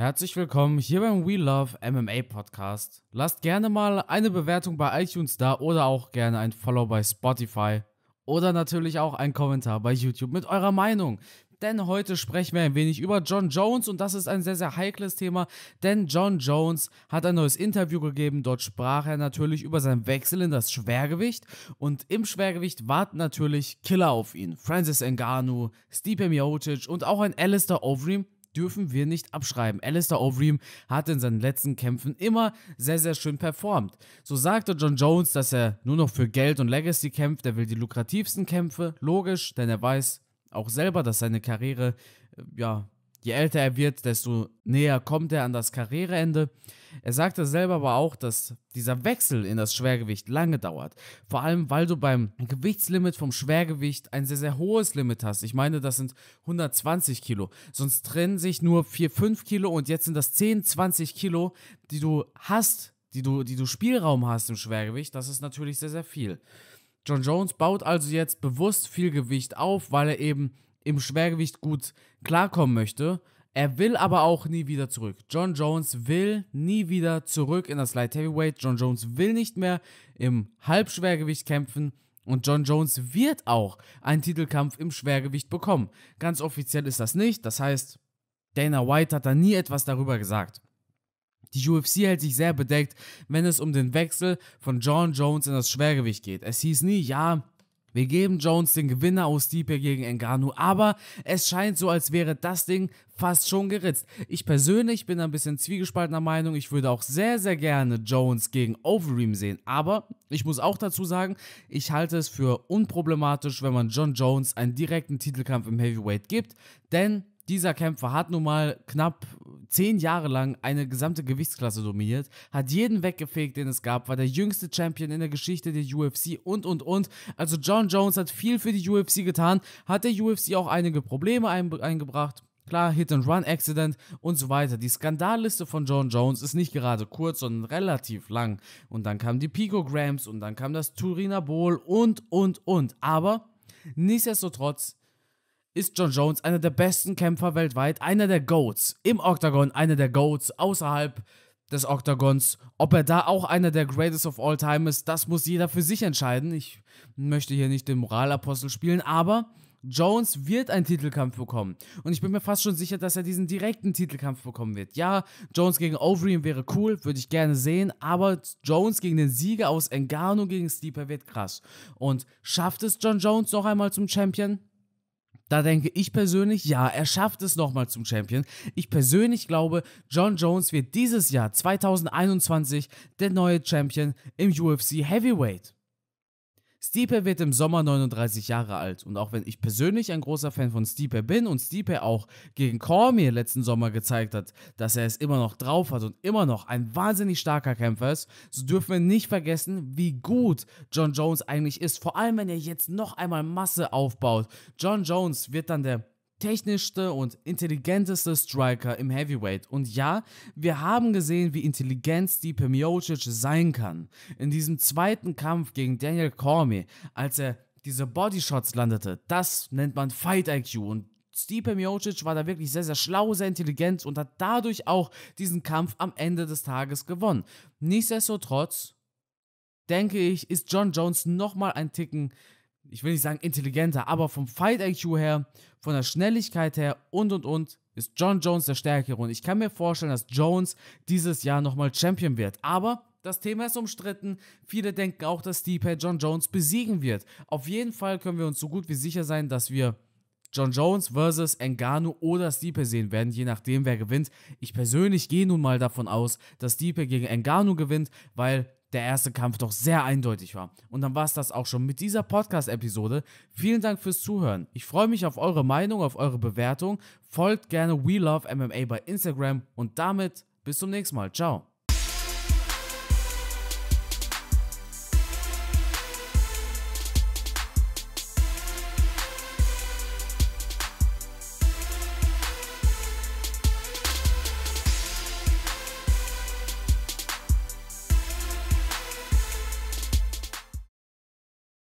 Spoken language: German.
Herzlich willkommen hier beim We Love MMA Podcast. Lasst gerne mal eine Bewertung bei iTunes da oder auch gerne ein Follow bei Spotify oder natürlich auch einen Kommentar bei YouTube mit eurer Meinung. Denn heute sprechen wir ein wenig über John Jones und das ist ein sehr, sehr heikles Thema, denn John Jones hat ein neues Interview gegeben. Dort sprach er natürlich über seinen Wechsel in das Schwergewicht und im Schwergewicht warten natürlich Killer auf ihn. Francis Ngannou, Stipe Miocic und auch ein Alistair Overeem dürfen wir nicht abschreiben. Alistair Overeem hat in seinen letzten Kämpfen immer sehr, sehr schön performt. So sagte John Jones, dass er nur noch für Geld und Legacy kämpft. Er will die lukrativsten Kämpfe. Logisch, denn er weiß auch selber, dass seine Karriere, äh, ja, Je älter er wird, desto näher kommt er an das Karriereende. Er sagte selber aber auch, dass dieser Wechsel in das Schwergewicht lange dauert. Vor allem, weil du beim Gewichtslimit vom Schwergewicht ein sehr, sehr hohes Limit hast. Ich meine, das sind 120 Kilo. Sonst trennen sich nur 4, 5 Kilo und jetzt sind das 10, 20 Kilo, die du hast, die du, die du Spielraum hast im Schwergewicht. Das ist natürlich sehr, sehr viel. John Jones baut also jetzt bewusst viel Gewicht auf, weil er eben im Schwergewicht gut klarkommen möchte. Er will aber auch nie wieder zurück. John Jones will nie wieder zurück in das Light Heavyweight. John Jones will nicht mehr im Halbschwergewicht kämpfen. Und John Jones wird auch einen Titelkampf im Schwergewicht bekommen. Ganz offiziell ist das nicht. Das heißt, Dana White hat da nie etwas darüber gesagt. Die UFC hält sich sehr bedeckt, wenn es um den Wechsel von John Jones in das Schwergewicht geht. Es hieß nie, ja, wir geben Jones den Gewinner aus Stipe gegen Engano, aber es scheint so, als wäre das Ding fast schon geritzt. Ich persönlich bin ein bisschen zwiegespaltener Meinung. Ich würde auch sehr, sehr gerne Jones gegen Overeem sehen. Aber ich muss auch dazu sagen, ich halte es für unproblematisch, wenn man John Jones einen direkten Titelkampf im Heavyweight gibt, denn dieser Kämpfer hat nun mal knapp zehn Jahre lang eine gesamte Gewichtsklasse dominiert, hat jeden weggefegt, den es gab, war der jüngste Champion in der Geschichte der UFC und, und, und. Also John Jones hat viel für die UFC getan, hat der UFC auch einige Probleme eingebracht. Klar, Hit-and-Run-Accident und so weiter. Die Skandalliste von John Jones ist nicht gerade kurz, sondern relativ lang. Und dann kamen die Picograms und dann kam das Turiner Bowl und, und, und. Aber nichtsdestotrotz ist John Jones einer der besten Kämpfer weltweit, einer der Goats im Octagon, einer der Goats außerhalb des Octagons. Ob er da auch einer der Greatest of All Time ist, das muss jeder für sich entscheiden. Ich möchte hier nicht den Moralapostel spielen, aber Jones wird einen Titelkampf bekommen. Und ich bin mir fast schon sicher, dass er diesen direkten Titelkampf bekommen wird. Ja, Jones gegen Overeem wäre cool, würde ich gerne sehen, aber Jones gegen den Sieger aus Engano gegen Steeper wird krass. Und schafft es John Jones noch einmal zum Champion? Da denke ich persönlich, ja, er schafft es nochmal zum Champion. Ich persönlich glaube, John Jones wird dieses Jahr 2021 der neue Champion im UFC Heavyweight. Stipe wird im Sommer 39 Jahre alt und auch wenn ich persönlich ein großer Fan von Stipe bin und Stipe auch gegen Cormier letzten Sommer gezeigt hat, dass er es immer noch drauf hat und immer noch ein wahnsinnig starker Kämpfer ist, so dürfen wir nicht vergessen, wie gut John Jones eigentlich ist, vor allem wenn er jetzt noch einmal Masse aufbaut. John Jones wird dann der technischste und intelligenteste Striker im Heavyweight. Und ja, wir haben gesehen, wie intelligent Stipe Miocic sein kann. In diesem zweiten Kampf gegen Daniel Cormier, als er diese Bodyshots landete, das nennt man Fight IQ und Stipe Miocic war da wirklich sehr, sehr schlau, sehr intelligent und hat dadurch auch diesen Kampf am Ende des Tages gewonnen. Nichtsdestotrotz denke ich, ist John Jones nochmal ein Ticken ich will nicht sagen intelligenter, aber vom Fight IQ her, von der Schnelligkeit her und und und ist John Jones der Stärkere. Und ich kann mir vorstellen, dass Jones dieses Jahr nochmal Champion wird. Aber das Thema ist umstritten. Viele denken auch, dass Stipe John Jones besiegen wird. Auf jeden Fall können wir uns so gut wie sicher sein, dass wir John Jones versus Engano oder Stipe sehen werden, je nachdem wer gewinnt. Ich persönlich gehe nun mal davon aus, dass Stipe gegen Engano gewinnt, weil der erste Kampf doch sehr eindeutig war. Und dann war es das auch schon mit dieser Podcast-Episode. Vielen Dank fürs Zuhören. Ich freue mich auf eure Meinung, auf eure Bewertung. Folgt gerne We Love MMA bei Instagram und damit bis zum nächsten Mal. Ciao.